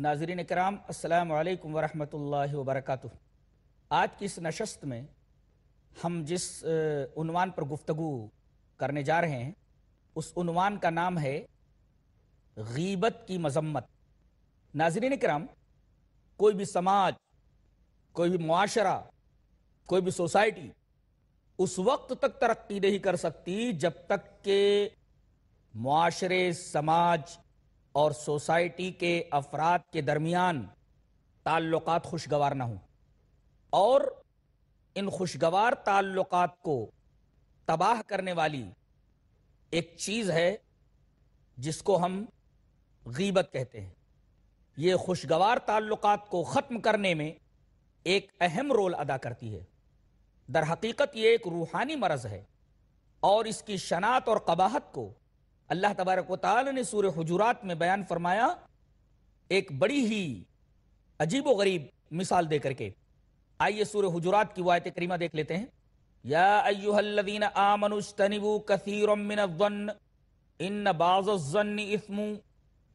ناظرین کرام السلام علیکم ورحمۃ اللہ وبرکاتہ آج کی اس نشست میں ہم جس عنوان پر گفتگو کرنے جا رہے ہیں اس عنوان کا نام ہے غیبت کی مذمت ناظرین کرام کوئی بھی سماج کوئی بھی معاشرہ کوئی بھی سوسائٹی اس وقت تک ترقی نہیں کر سکتی جب تک کہ معاشرے سماج اور سوسائٹی کے افراد کے درمیان تعلقات خوشگوار نہ ہوں اور ان خوشگوار تعلقات کو تباہ کرنے والی ایک چیز ہے جس کو ہم غیبت کہتے ہیں یہ خوشگوار تعلقات کو ختم کرنے میں ایک اہم رول ادا کرتی ہے در حقیقت یہ ایک روحانی مرض ہے اور اس کی شناخت اور قباحت کو اللہ تبارک و تعالی نے سورہ حجرات میں بیان فرمایا ایک بڑی ہی عجیب و غریب مثال دے کر کے آئیے سورہ حجرات کی وایت کریمہ دیکھ لیتے ہیں یا ایوہ الذین آمنوا اجتنبوا کثیرا من الظن ان بعض الظن اثم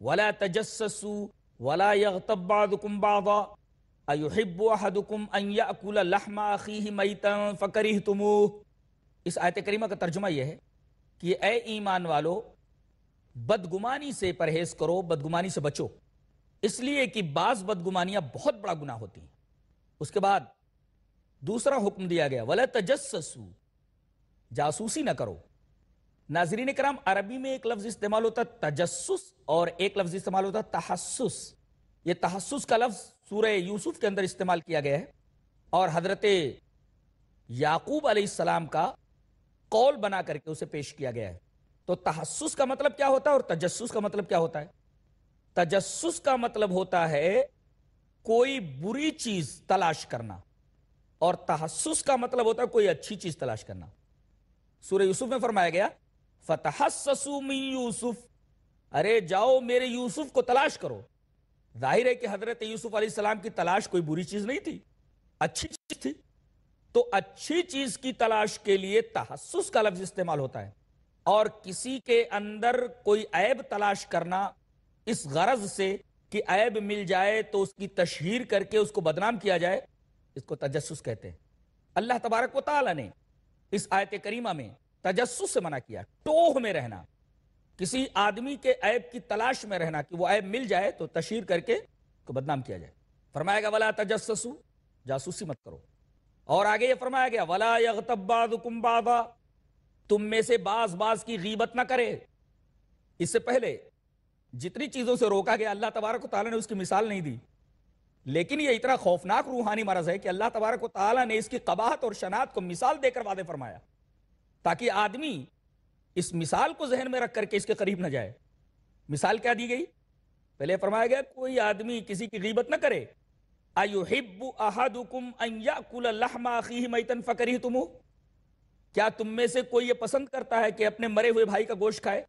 ولا تجسسوا ولا يغتب بعضكم بعضا ایحب احدكم ان یأکل لحم اخیه میتا فکرہتموه اس آیت کریمہ کا ترجمہ یہ ہے کہ اے ایمان والو بدگمانی سے پرہیز کرو بدگمانی سے بچو اس لیے کہ بعض بدگمانیاں بہت بڑا گناہ ہوتی ہیں اس کے بعد دوسرا حکم دیا گیا ولا تجسسو جاسوسی نہ کرو ناظرین کرام عربی میں ایک لفظ استعمال ہوتا تجسس اور ایک لفظ استعمال ہوتا تحسس یہ تحسس کا لفظ سورہ یوسف کے اندر استعمال کیا گیا ہے اور حضرت یعقوب علیہ السلام کا قول بنا کر کے اسے پیش کیا گیا ہے تو تحسس کا مطلب کیا ہوتا ہے اور تجسس کا مطلب کیا ہوتا ہے تجسس کا مطلب ہوتا ہے کوئی بری چیز تلاش کرنا اور تحسس کا مطلب ہوتا ہے کوئی اچھی چیز تلاش کرنا سورہ یوسف میں فرمایا گیا فتح یوسف ارے جاؤ میرے یوسف کو تلاش کرو ظاہر ہے کہ حضرت یوسف علیہ السلام کی تلاش کوئی بری چیز نہیں تھی اچھی چیز تھی تو اچھی چیز کی تلاش کے لیے تحسس کا لفظ استعمال ہوتا ہے اور کسی کے اندر کوئی عیب تلاش کرنا اس غرض سے کہ عیب مل جائے تو اس کی تشہیر کر کے اس کو بدنام کیا جائے اس کو تجسس کہتے ہیں اللہ تبارک و تعالی نے اس آیت کریمہ میں تجسس سے منع کیا ٹوہ میں رہنا کسی آدمی کے عیب کی تلاش میں رہنا کہ وہ عیب مل جائے تو تشہیر کر کے اس کو بدنام کیا جائے فرمایا گیا ولا تجسسو جاسوسی مت کرو اور آگے یہ فرمایا گیا ولا یغتب بعضکم بعضا تم میں سے بعض باز کی غیبت نہ کرے اس سے پہلے جتنی چیزوں سے روکا گیا اللہ تبارک و تعالیٰ نے اس کی مثال نہیں دی لیکن یہ اتنا خوفناک روحانی مرض ہے کہ اللہ تبارک و تعالیٰ نے اس کی قباحت اور شناخت کو مثال دے کر وعدے فرمایا تاکہ آدمی اس مثال کو ذہن میں رکھ کر کے اس کے قریب نہ جائے مثال کیا دی گئی پہلے فرمایا گیا کوئی آدمی کسی کی غیبت نہ کرے اَيُحِبُّ أَحَدُكُمْ يَأْكُلَ مَيْتًا تُمُو کیا تم میں سے کوئی یہ پسند کرتا ہے کہ اپنے مرے ہوئے بھائی کا گوشت کھائے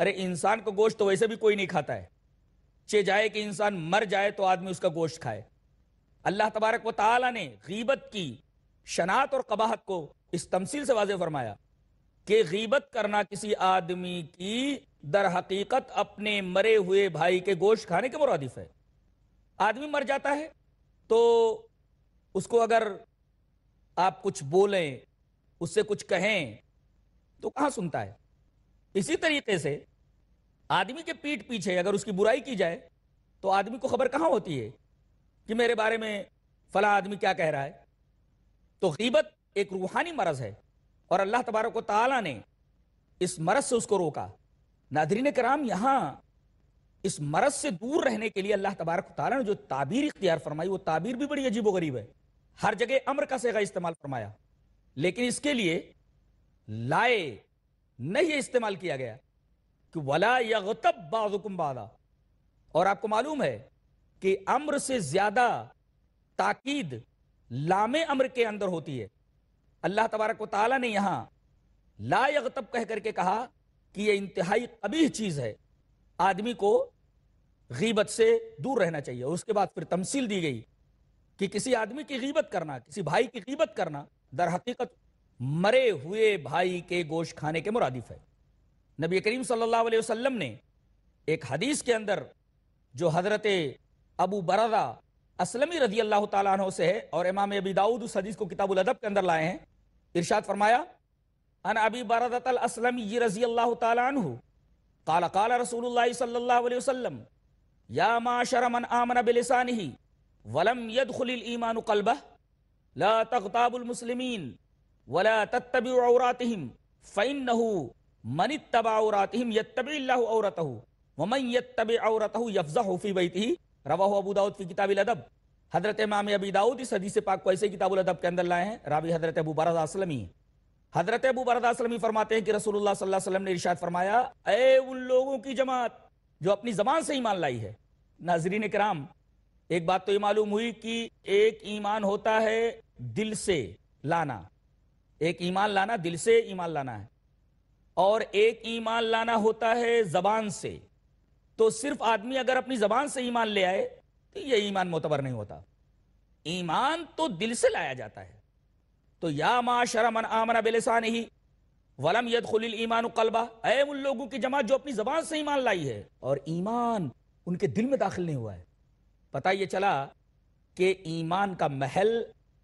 ارے انسان کا گوشت تو ویسے بھی کوئی نہیں کھاتا ہے جائے کہ انسان مر جائے تو آدمی اس کا گوشت کھائے اللہ تبارک و تعالیٰ نے غیبت کی شناعت اور قباحت کو اس تمثیل سے واضح فرمایا کہ غیبت کرنا کسی آدمی کی در حقیقت اپنے مرے ہوئے بھائی کے گوشت کھانے کے مرادف ہے آدمی مر جاتا ہے تو اس کو اگر آپ کچھ بولیں اس سے کچھ کہیں تو کہاں سنتا ہے اسی طریقے سے آدمی کے پیٹ پیچھے اگر اس کی برائی کی جائے تو آدمی کو خبر کہاں ہوتی ہے کہ میرے بارے میں فلاں آدمی کیا کہہ رہا ہے تو غیبت ایک روحانی مرض ہے اور اللہ تبارک و تعالیٰ نے اس مرض سے اس کو روکا ناظرین کرام یہاں اس مرض سے دور رہنے کے لیے اللہ تبارک و تعالیٰ نے جو تعبیر اختیار فرمائی وہ تعبیر بھی بڑی عجیب و غریب ہے ہر جگہ امر کا سیگا استعمال فرمایا لیکن اس کے لیے لائے نہیں استعمال کیا گیا کہ ولا یغتب بعض وکمبال اور آپ کو معلوم ہے کہ امر سے زیادہ تاکید لام امر کے اندر ہوتی ہے اللہ تبارک و تعالیٰ نے یہاں لا یغتب کہہ کر کے کہا کہ یہ انتہائی قبی چیز ہے آدمی کو غیبت سے دور رہنا چاہیے اس کے بعد پھر تمثیل دی گئی کہ کسی آدمی کی غیبت کرنا کسی بھائی کی غیبت کرنا در حقیقت مرے ہوئے بھائی کے گوشت کھانے کے مرادف ہے نبی کریم صلی اللہ علیہ وسلم نے ایک حدیث کے اندر جو حضرت ابو اسلمی رضی اللہ تعالیٰ عنہ سے ہے اور امام ابی داؤد اس حدیث کو کتاب الادب کے اندر لائے ہیں ارشاد فرمایا ان ابی برادم الاسلمی رضی اللہ تعالیٰ عنہ قال قال رسول اللہ صلی اللہ علیہ وسلم یا من آمن ولم يدخل الایمان قلبہ لا تغتاب المسلمین ولا تتبع عوراتهم فإنه من اتبع عوراتهم يتبع الله عورته ومن يتبع عورته يفزح في بيته رواه ابو داود في كتاب الادب حضرت امام ابی داؤد اس حدیث پاک کو ایسے کتاب الادب کے اندر لائے ہیں راوی حضرت ابو برد اسلمی حضرت ابو برد اسلمی فرماتے ہیں کہ رسول اللہ صلی اللہ علیہ وسلم نے ارشاد فرمایا اے ان لوگوں کی جماعت جو اپنی زبان سے ایمان لائی ہے ناظرین کرام ایک بات تو یہ معلوم ہوئی کہ ایک ایمان ہوتا ہے دل سے لانا ایک ایمان لانا دل سے ایمان لانا ہے اور ایک ایمان لانا ہوتا ہے زبان سے تو صرف آدمی اگر اپنی زبان سے ایمان لے آئے تو یہ ایمان معتبر نہیں ہوتا ایمان تو دل سے لایا جاتا ہے تو یا معاشرہ من آمنا بلسان ہی ولم ید خل ایمان قلبہ اے ان لوگوں کی جماعت جو اپنی زبان سے ایمان لائی ہے اور ایمان ان کے دل میں داخل نہیں ہوا ہے پتہ یہ چلا کہ ایمان کا محل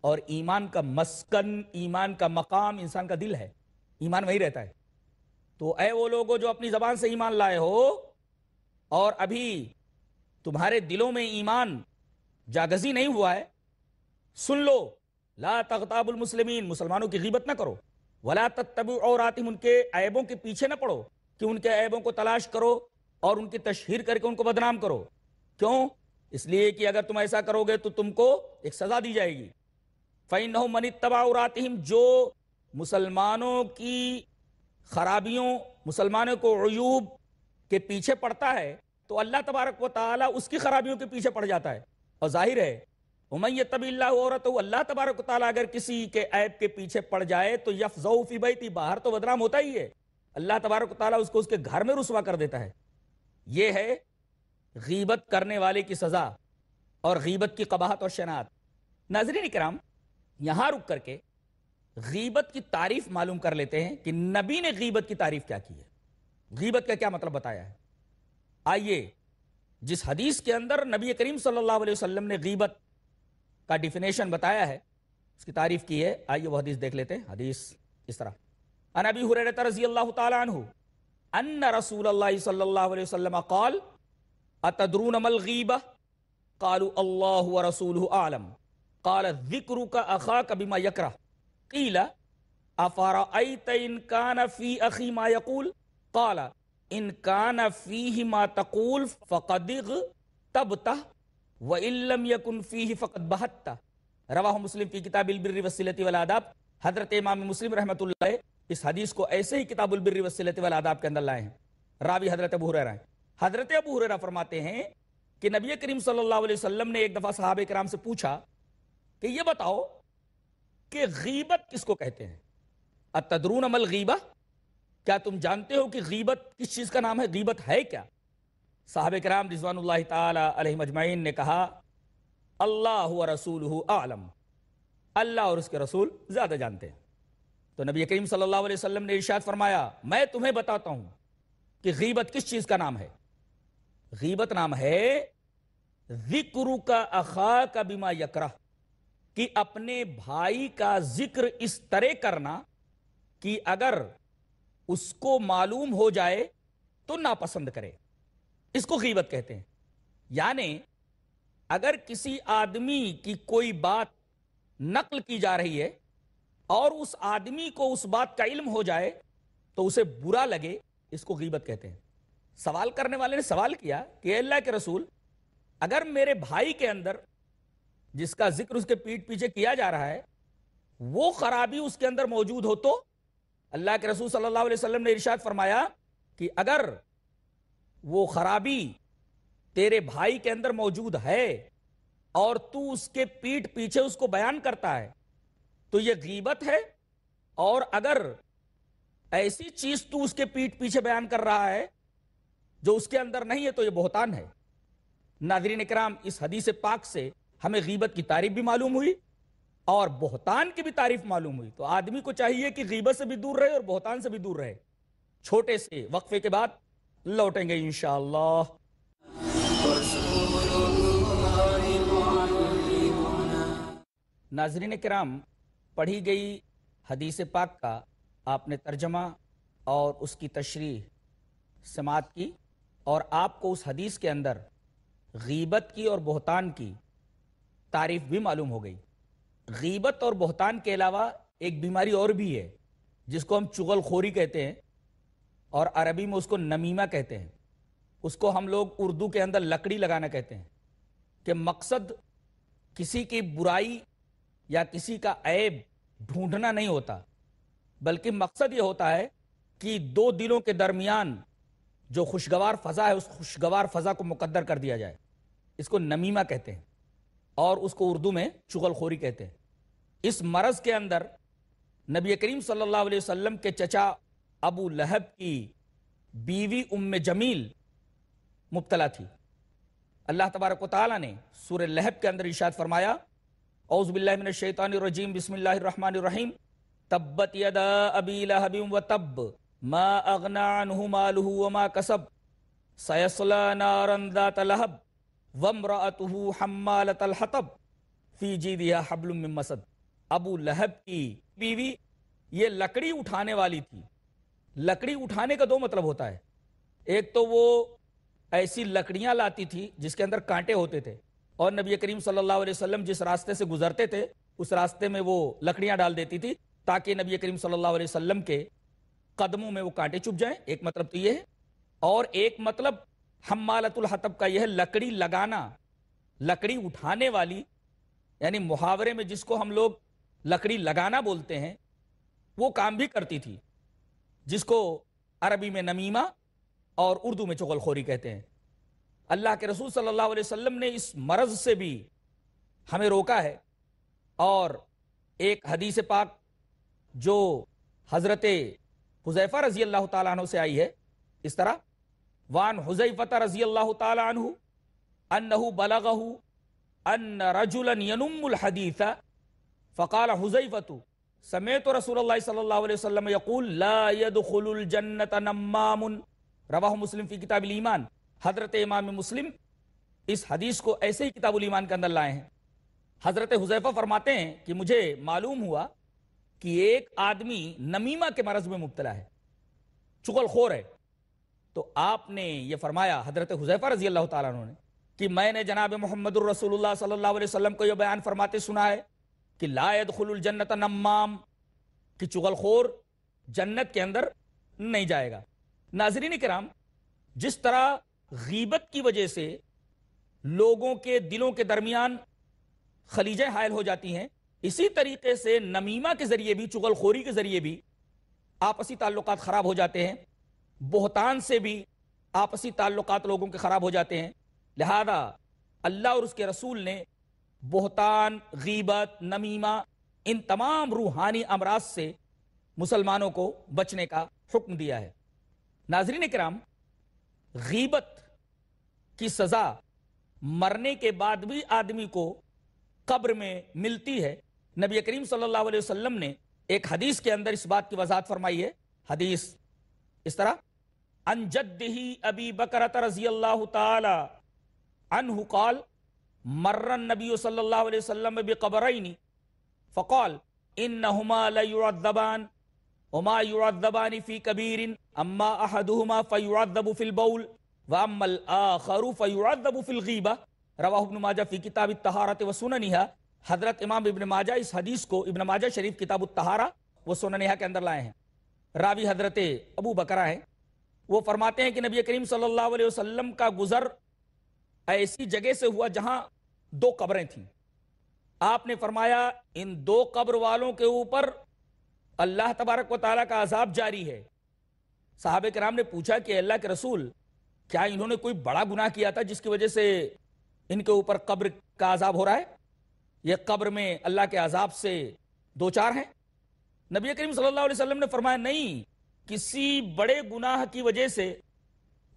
اور ایمان کا مسکن ایمان کا مقام انسان کا دل ہے ایمان وہی رہتا ہے تو اے وہ لوگوں جو اپنی زبان سے ایمان لائے ہو اور ابھی تمہارے دلوں میں ایمان جاگزی نہیں ہوا ہے سن لو لا تغتاب المسلمین مسلمانوں کی غیبت نہ کرو ولا تبھی اور ان کے عیبوں کے پیچھے نہ پڑو کہ ان کے عیبوں کو تلاش کرو اور ان کی تشہیر کر کے ان کو بدنام کرو کیوں اس لیے کہ اگر تم ایسا کرو گے تو تم کو ایک سزا دی جائے گی فین طباء اوراتم جو مسلمانوں کی خرابیوں مسلمانوں کو عیوب کے پیچھے پڑتا ہے تو اللہ تبارک و تعالیٰ اس کی خرابیوں کے پیچھے پڑ جاتا ہے اور ظاہر ہے عمیہ طب اللہ عورت اللہ تبارک و تعالیٰ اگر کسی کے عیب کے پیچھے پڑ جائے تو بیتی باہر تو بدنام ہوتا ہی ہے اللہ تبارک و تعالیٰ اس کو اس کے گھر میں رسوا کر دیتا ہے یہ ہے غیبت کرنے والے کی سزا اور غیبت کی قباہت اور شناخت ناظرین کرام یہاں رک کر کے غیبت کی تعریف معلوم کر لیتے ہیں کہ نبی نے غیبت کی تعریف کیا کی ہے غیبت کا کیا مطلب بتایا ہے آئیے جس حدیث کے اندر نبی کریم صلی اللہ علیہ وسلم نے غیبت کا ڈیفینیشن بتایا ہے اس کی تعریف کی ہے آئیے وہ حدیث دیکھ لیتے ہیں حدیث اس طرح ان ابی حریرہ رضی اللہ تعالی عنہ ان رسول اللہ صلی اللہ علیہ وسلم قال اتدرون ما الغیبہ قالوا اللہ ورسولہ اعلم قال الذکر کا اخا کا بما یکرہ قیلہ افرائیت ان کان فی اخی ما یقول قال ان کان فیہ ما تقول فقد اغتبتہ وَإِن لَمْ يَكُنْ فِيهِ فَقَدْ بَحَتْتَ رواہ مسلم فی کتاب البری وسیلتی والعداب حضرت امام مسلم رحمۃ اللہ اس حدیث کو ایسے ہی کتاب البری وسیلتی والعداب کے اندر لائے ہیں راوی حضرت ابو حریرہ ہیں حضرت ابو حریرہ فرماتے ہیں کہ نبی کریم صلی اللہ علیہ وسلم نے ایک دفعہ صحابہ کرام سے پوچھا کہ یہ بتاؤ کہ غیبت کس کو کہتے ہیں اتدرون عمل غیبہ کیا تم جانتے ہو کہ غیبت کس چیز کا نام ہے غیبت ہے کیا صاحب کرام رضوان اللہ تعالی علیہ مجمعین نے کہا اللہ و رسول اللہ اور اس کے رسول زیادہ جانتے ہیں تو نبی کریم صلی اللہ علیہ وسلم نے ارشاد فرمایا میں تمہیں بتاتا ہوں کہ غیبت کس چیز کا نام ہے غیبت نام ہے ذکر کا یکرہ کہ اپنے بھائی کا ذکر اس طرح کرنا کہ اگر اس کو معلوم ہو جائے تو ناپسند کرے اس کو غیبت کہتے ہیں یعنی اگر کسی آدمی کی کوئی بات نقل کی جا رہی ہے اور اس آدمی کو اس بات کا علم ہو جائے تو اسے برا لگے اس کو غیبت کہتے ہیں سوال کرنے والے نے سوال کیا کہ اللہ کے رسول اگر میرے بھائی کے اندر جس کا ذکر اس کے پیٹ پیچھے کیا جا رہا ہے وہ خرابی اس کے اندر موجود ہو تو اللہ کے رسول صلی اللہ علیہ وسلم نے ارشاد فرمایا کہ اگر وہ خرابی تیرے بھائی کے اندر موجود ہے اور تو اس کے پیٹ پیچھے اس کو بیان کرتا ہے تو یہ غیبت ہے اور اگر ایسی چیز تو اس کے پیٹ پیچھے بیان کر رہا ہے جو اس کے اندر نہیں ہے تو یہ بہتان ہے ناظرین اکرام اس حدیث پاک سے ہمیں غیبت کی تعریف بھی معلوم ہوئی اور بہتان کی بھی تعریف معلوم ہوئی تو آدمی کو چاہیے کہ غیبت سے بھی دور رہے اور بہتان سے بھی دور رہے چھوٹے سے وقفے کے بعد لوٹیں گے انشاءاللہ ناظرین کرام پڑھی گئی حدیث پاک کا آپ نے ترجمہ اور اس کی تشریح سماعت کی اور آپ کو اس حدیث کے اندر غیبت کی اور بہتان کی تعریف بھی معلوم ہو گئی غیبت اور بہتان کے علاوہ ایک بیماری اور بھی ہے جس کو ہم چغل خوری کہتے ہیں اور عربی میں اس کو نمیمہ کہتے ہیں اس کو ہم لوگ اردو کے اندر لکڑی لگانا کہتے ہیں کہ مقصد کسی کی برائی یا کسی کا عیب ڈھونڈنا نہیں ہوتا بلکہ مقصد یہ ہوتا ہے کہ دو دلوں کے درمیان جو خوشگوار فضا ہے اس خوشگوار فضا کو مقدر کر دیا جائے اس کو نمیمہ کہتے ہیں اور اس کو اردو میں چغل خوری کہتے ہیں اس مرض کے اندر نبی کریم صلی اللہ علیہ وسلم کے چچا ابو لہب کی بیوی ام جمیل مبتلا تھی اللہ تبارک و تعالیٰ نے سور لہب کے اندر ارشاد فرمایا باللہ من الشیطان الرجیم بسم اللہ الرحمن الرحیم تبت یدا ابی لہب و تب ما وما کسب نارن ذات لہب ابو لہب کی بیوی یہ لکڑی اٹھانے والی تھی لکڑی اٹھانے کا دو مطلب ہوتا ہے ایک تو وہ ایسی لکڑیاں لاتی تھی جس کے اندر کانٹے ہوتے تھے اور نبی کریم صلی اللہ علیہ وسلم جس راستے سے گزرتے تھے اس راستے میں وہ لکڑیاں ڈال دیتی تھی تاکہ نبی کریم صلی اللہ علیہ وسلم کے قدموں میں وہ کانٹے چپ جائیں ایک مطلب تو یہ ہے اور ایک مطلب حمالت الحطب کا یہ ہے لکڑی لگانا لکڑی اٹھانے والی یعنی محاورے میں جس کو ہم لوگ لکڑی لگانا بولتے ہیں وہ کام بھی کرتی تھی جس کو عربی میں نمیمہ اور اردو میں چغل خوری کہتے ہیں اللہ کے رسول صلی اللہ علیہ وسلم نے اس مرض سے بھی ہمیں روکا ہے اور ایک حدیث پاک جو حضرت حضیفہ رضی اللہ تعالیٰ عنہ سے آئی ہے اس طرح وان حزیفت رضی اللہ تعالی عنہ ان رجلا الحدیث فقال حزیفت سمیت رسول اللہ صلی اللہ علیہ وسلم یقول لا نمام رواہ مسلم فی کتاب الایمان حضرت امام مسلم اس حدیث کو ایسے ہی کتاب الایمان کے اندر لائے ہیں حضرت حزیفہ فرماتے ہیں کہ مجھے معلوم ہوا کہ ایک آدمی نمیمہ کے مرض میں مبتلا ہے چغل خور ہے تو آپ نے یہ فرمایا حضرت حضیفہ رضی اللہ تعالیٰ عنہ نے کہ میں نے جناب محمد الرسول اللہ صلی اللہ علیہ وسلم کو یہ بیان فرماتے سنا ہے کہ لا یدخل الجنت نمام کہ چغل خور جنت کے اندر نہیں جائے گا ناظرین کرام جس طرح غیبت کی وجہ سے لوگوں کے دلوں کے درمیان خلیجیں حائل ہو جاتی ہیں اسی طریقے سے نمیمہ کے ذریعے بھی چغل خوری کے ذریعے بھی آپسی تعلقات خراب ہو جاتے ہیں بہتان سے بھی آپسی تعلقات لوگوں کے خراب ہو جاتے ہیں لہذا اللہ اور اس کے رسول نے بہتان غیبت نمیمہ ان تمام روحانی امراض سے مسلمانوں کو بچنے کا حکم دیا ہے ناظرین کرام غیبت کی سزا مرنے کے بعد بھی آدمی کو قبر میں ملتی ہے نبی کریم صلی اللہ علیہ وسلم نے ایک حدیث کے اندر اس بات کی وضاحت فرمائی ہے حدیث اس طرح ان جدہی ابی بکرت رضی اللہ تعالی انہ قال مرن نبی صلی اللہ علیہ وسلم بقبرین فقال انہما لیعذبان وما یعذبان فی کبیر اما احدہما فیعذب فی البول واما الاخر فیعذب فی الغیبہ رواہ ابن ماجہ فی کتاب التہارت و سننیہ حضرت امام ابن ماجہ اس حدیث کو ابن ماجہ شریف کتاب التہارہ و سننیہ کے اندر لائے ہیں راوی حضرت ابو ہیں وہ فرماتے ہیں کہ نبی کریم صلی اللہ علیہ وسلم کا گزر ایسی جگہ سے ہوا جہاں دو قبریں تھیں آپ نے فرمایا ان دو قبر والوں کے اوپر اللہ تبارک و تعالیٰ کا عذاب جاری ہے صحابہ کرام نے پوچھا کہ اللہ کے رسول کیا انہوں نے کوئی بڑا گناہ کیا تھا جس کی وجہ سے ان کے اوپر قبر کا عذاب ہو رہا ہے یہ قبر میں اللہ کے عذاب سے دو چار ہیں نبی کریم صلی اللہ علیہ وسلم نے فرمایا نہیں کسی بڑے گناہ کی وجہ سے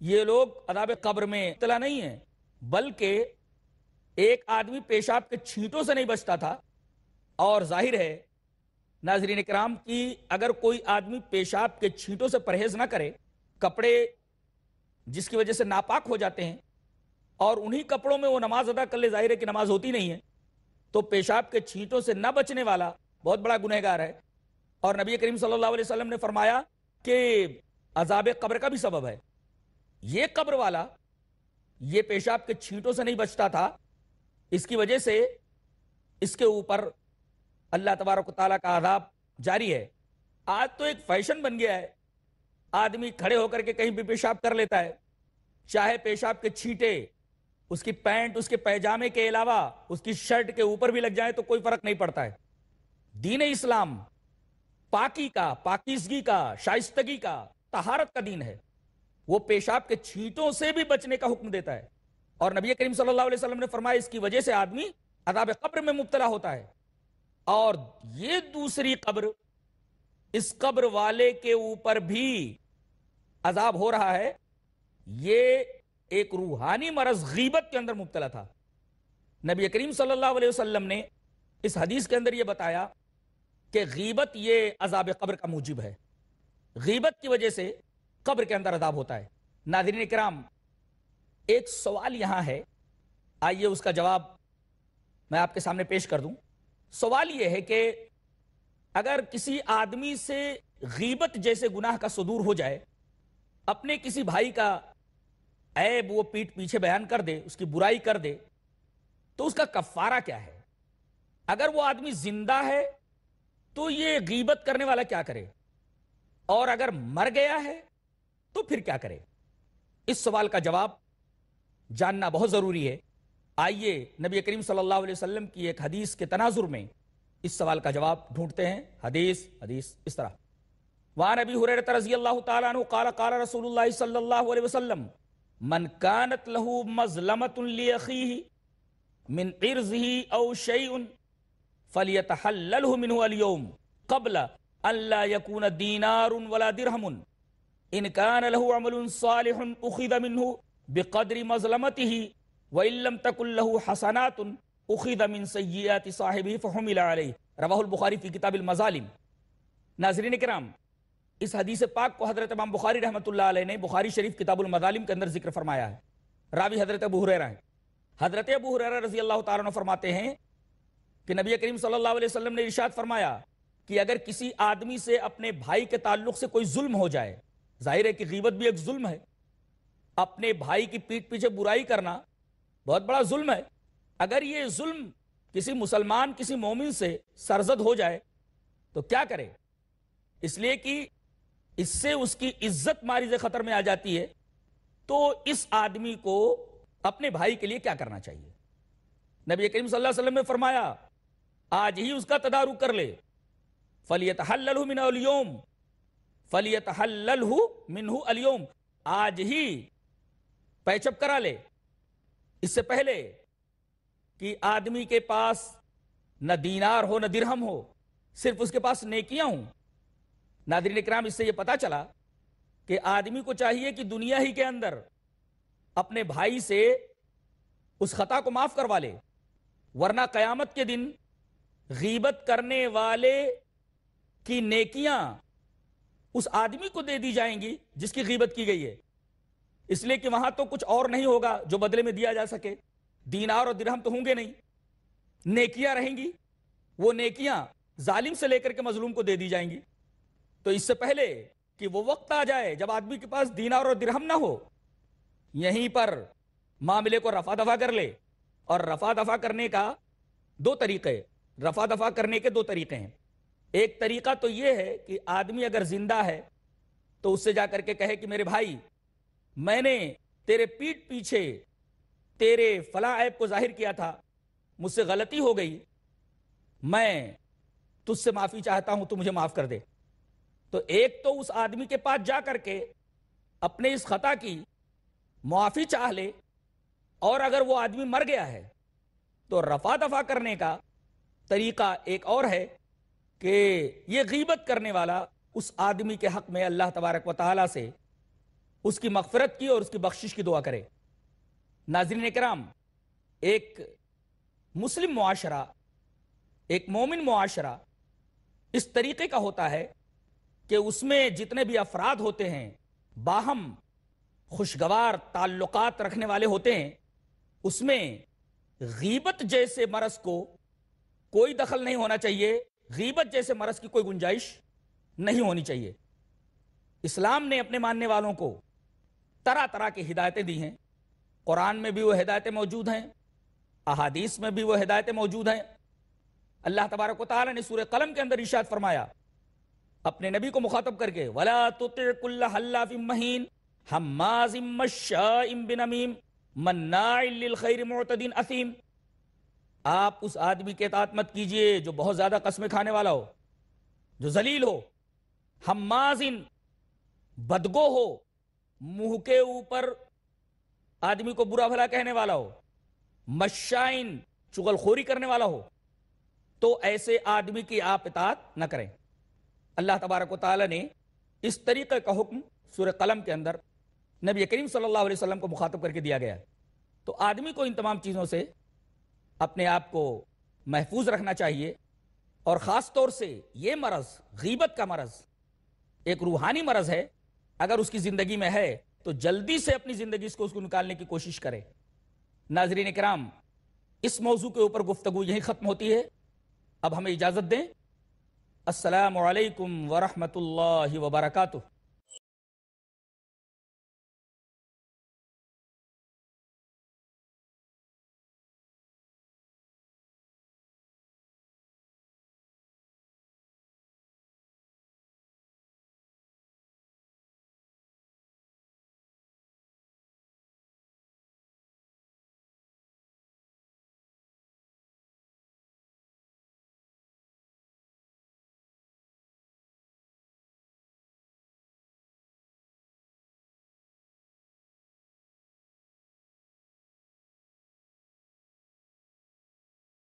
یہ لوگ عذاب قبر میں اطلاع نہیں ہیں بلکہ ایک آدمی پیشاب کے چھینٹوں سے نہیں بچتا تھا اور ظاہر ہے ناظرین کرام کی اگر کوئی آدمی پیشاب کے چھینٹوں سے پرہیز نہ کرے کپڑے جس کی وجہ سے ناپاک ہو جاتے ہیں اور انہی کپڑوں میں وہ نماز ادا کر لے ظاہر ہے کہ نماز ہوتی نہیں ہے تو پیشاب کے چھینٹوں سے نہ بچنے والا بہت بڑا گنہگار ہے اور نبی کریم صلی اللہ علیہ وسلم نے فرمایا کہ عذاب قبر کا بھی سبب ہے یہ قبر والا یہ پیشاب کے چھینٹوں سے نہیں بچتا تھا اس کی وجہ سے اس کے اوپر اللہ تبارک و تعالیٰ کا عذاب جاری ہے آج تو ایک فیشن بن گیا ہے آدمی کھڑے ہو کر کے کہیں بھی پیشاب کر لیتا ہے چاہے پیشاب کے چھینٹے اس کی پینٹ اس کے پیجامے کے علاوہ اس کی شرٹ کے اوپر بھی لگ جائیں تو کوئی فرق نہیں پڑتا ہے دین اسلام پاکی کا پاکیزگی کا شائستگی کا تہارت کا دین ہے وہ پیشاب کے چھینٹوں سے بھی بچنے کا حکم دیتا ہے اور نبی کریم صلی اللہ علیہ وسلم نے فرمایا اس کی وجہ سے آدمی عذاب قبر میں مبتلا ہوتا ہے اور یہ دوسری قبر اس قبر والے کے اوپر بھی عذاب ہو رہا ہے یہ ایک روحانی مرض غیبت کے اندر مبتلا تھا نبی کریم صلی اللہ علیہ وسلم نے اس حدیث کے اندر یہ بتایا کہ غیبت یہ عذاب قبر کا موجب ہے غیبت کی وجہ سے قبر کے اندر عذاب ہوتا ہے ناظرین کرام ایک سوال یہاں ہے آئیے اس کا جواب میں آپ کے سامنے پیش کر دوں سوال یہ ہے کہ اگر کسی آدمی سے غیبت جیسے گناہ کا صدور ہو جائے اپنے کسی بھائی کا عیب وہ پیٹ پیچھے بیان کر دے اس کی برائی کر دے تو اس کا کفارہ کیا ہے اگر وہ آدمی زندہ ہے تو یہ غیبت کرنے والا کیا کرے اور اگر مر گیا ہے تو پھر کیا کرے اس سوال کا جواب جاننا بہت ضروری ہے آئیے نبی کریم صلی اللہ علیہ وسلم کی ایک حدیث کے تناظر میں اس سوال کا جواب ڈھونڈتے ہیں حدیث حدیث اس طرح واہ ابی حرت رضی اللہ تعالیٰ صلی اللہ علیہ وسلم منکانت او شیء فلیت منہ علیوم قبل اللہ یقون دینار ولا درہم انکان له عمل صالح اخذ منه بقدر مظلمته وإن لم تكن له حسنات اخذ من سيئات صاحبه فحمل عليه رواه البخاري فی کتاب المظالم ناظرین کرام اس حدیث پاک کو حضرت امام بخاری رحمۃ اللہ علیہ نے بخاری شریف کتاب المظالم کے اندر ذکر فرمایا ہے راوی حضرت ابو حریرہ ہیں حضرت ابو حریرہ رضی اللہ تعالیٰ عنہ فرماتے ہیں کہ نبی کریم صلی اللہ علیہ وسلم نے ارشاد فرمایا کہ اگر کسی آدمی سے اپنے بھائی کے تعلق سے کوئی ظلم ہو جائے ظاہر ہے کہ غیبت بھی ایک ظلم ہے اپنے بھائی کی پیٹ پیچھے برائی کرنا بہت بڑا ظلم ہے اگر یہ ظلم کسی مسلمان کسی مومن سے سرزد ہو جائے تو کیا کرے اس لیے کہ اس سے اس کی عزت ماری خطر میں آ جاتی ہے تو اس آدمی کو اپنے بھائی کے لیے کیا کرنا چاہیے نبی کریم صلی اللہ علیہ وسلم نے فرمایا آج ہی اس کا تدارک کر لے فلیت حل من الوم فلیت حل منہ الوم آج ہی پیچ اپ کرا لے اس سے پہلے کہ آدمی کے پاس نہ دینار ہو نہ درہم ہو صرف اس کے پاس نیکیاں ہوں نادرین اکرام اس سے یہ پتا چلا کہ آدمی کو چاہیے کہ دنیا ہی کے اندر اپنے بھائی سے اس خطا کو معاف کروا لے ورنہ قیامت کے دن غیبت کرنے والے کی نیکیاں اس آدمی کو دے دی جائیں گی جس کی غیبت کی گئی ہے اس لیے کہ وہاں تو کچھ اور نہیں ہوگا جو بدلے میں دیا جا سکے دینار اور درہم تو ہوں گے نہیں نیکیاں رہیں گی وہ نیکیاں ظالم سے لے کر کے مظلوم کو دے دی جائیں گی تو اس سے پہلے کہ وہ وقت آ جائے جب آدمی کے پاس دینار اور درہم نہ ہو یہیں پر معاملے کو رفا دفع کر لے اور رفا دفع کرنے کا دو طریقے رفع دفع کرنے کے دو طریقے ہیں ایک طریقہ تو یہ ہے کہ آدمی اگر زندہ ہے تو اس سے جا کر کے کہے کہ میرے بھائی میں نے تیرے پیٹ پیچھے تیرے فلاں ایپ کو ظاہر کیا تھا مجھ سے غلطی ہو گئی میں تجھ سے معافی چاہتا ہوں تو مجھے معاف کر دے تو ایک تو اس آدمی کے پاس جا کر کے اپنے اس خطا کی معافی چاہ لے اور اگر وہ آدمی مر گیا ہے تو رفع دفع کرنے کا طریقہ ایک اور ہے کہ یہ غیبت کرنے والا اس آدمی کے حق میں اللہ تبارک و تعالیٰ سے اس کی مغفرت کی اور اس کی بخشش کی دعا کرے ناظرین کرام ایک مسلم معاشرہ ایک مومن معاشرہ اس طریقے کا ہوتا ہے کہ اس میں جتنے بھی افراد ہوتے ہیں باہم خوشگوار تعلقات رکھنے والے ہوتے ہیں اس میں غیبت جیسے مرض کو کوئی دخل نہیں ہونا چاہیے غیبت جیسے مرض کی کوئی گنجائش نہیں ہونی چاہیے اسلام نے اپنے ماننے والوں کو طرح طرح کی ہدایتیں دی ہیں قرآن میں بھی وہ ہدایتیں موجود ہیں احادیث میں بھی وہ ہدایتیں موجود ہیں اللہ تبارک و تعالیٰ نے سور قلم کے اندر ارشاد فرمایا اپنے نبی کو مخاطب کر کے ولاکن خیر اصیم آپ اس آدمی کے اطاعت مت کیجئے جو بہت زیادہ قسم کھانے والا ہو جو ذلیل ہو ہمازن بدگو ہو منہ کے اوپر آدمی کو برا بھلا کہنے والا ہو مشائن خوری کرنے والا ہو تو ایسے آدمی کی آپ اطاعت نہ کریں اللہ تبارک و تعالی نے اس طریقے کا حکم سور قلم کے اندر نبی کریم صلی اللہ علیہ وسلم کو مخاطب کر کے دیا گیا تو آدمی کو ان تمام چیزوں سے اپنے آپ کو محفوظ رکھنا چاہیے اور خاص طور سے یہ مرض غیبت کا مرض ایک روحانی مرض ہے اگر اس کی زندگی میں ہے تو جلدی سے اپنی زندگی اس کو اس کو نکالنے کی کوشش کرے ناظرین کرام اس موضوع کے اوپر گفتگو یہیں ختم ہوتی ہے اب ہمیں اجازت دیں السلام علیکم ورحمۃ اللہ وبرکاتہ